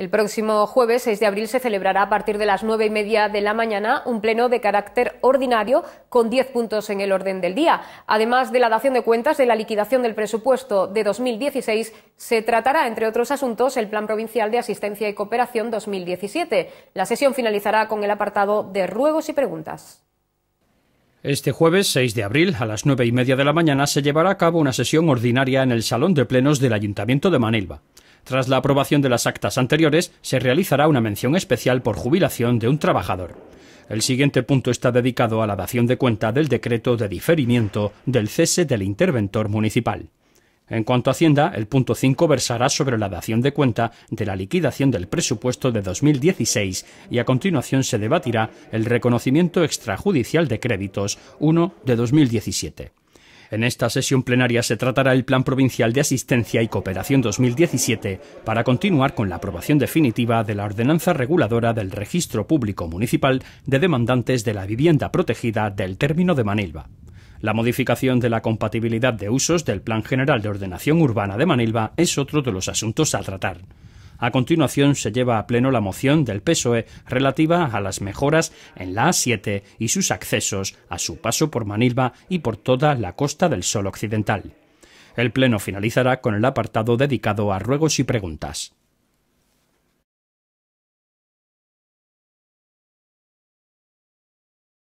El próximo jueves 6 de abril se celebrará a partir de las nueve y media de la mañana un pleno de carácter ordinario con 10 puntos en el orden del día. Además de la dación de cuentas de la liquidación del presupuesto de 2016, se tratará, entre otros asuntos, el Plan Provincial de Asistencia y Cooperación 2017. La sesión finalizará con el apartado de ruegos y preguntas. Este jueves 6 de abril, a las nueve y media de la mañana, se llevará a cabo una sesión ordinaria en el Salón de Plenos del Ayuntamiento de Manilva. Tras la aprobación de las actas anteriores, se realizará una mención especial por jubilación de un trabajador. El siguiente punto está dedicado a la dación de cuenta del decreto de diferimiento del cese del interventor municipal. En cuanto a Hacienda, el punto 5 versará sobre la dación de cuenta de la liquidación del presupuesto de 2016 y a continuación se debatirá el reconocimiento extrajudicial de créditos 1 de 2017. En esta sesión plenaria se tratará el Plan Provincial de Asistencia y Cooperación 2017 para continuar con la aprobación definitiva de la ordenanza reguladora del Registro Público Municipal de Demandantes de la Vivienda Protegida del término de Manilva. La modificación de la compatibilidad de usos del Plan General de Ordenación Urbana de Manilva es otro de los asuntos a tratar. A continuación se lleva a pleno la moción del PSOE relativa a las mejoras en la A7 y sus accesos a su paso por Manilva y por toda la costa del Sol Occidental. El pleno finalizará con el apartado dedicado a ruegos y preguntas.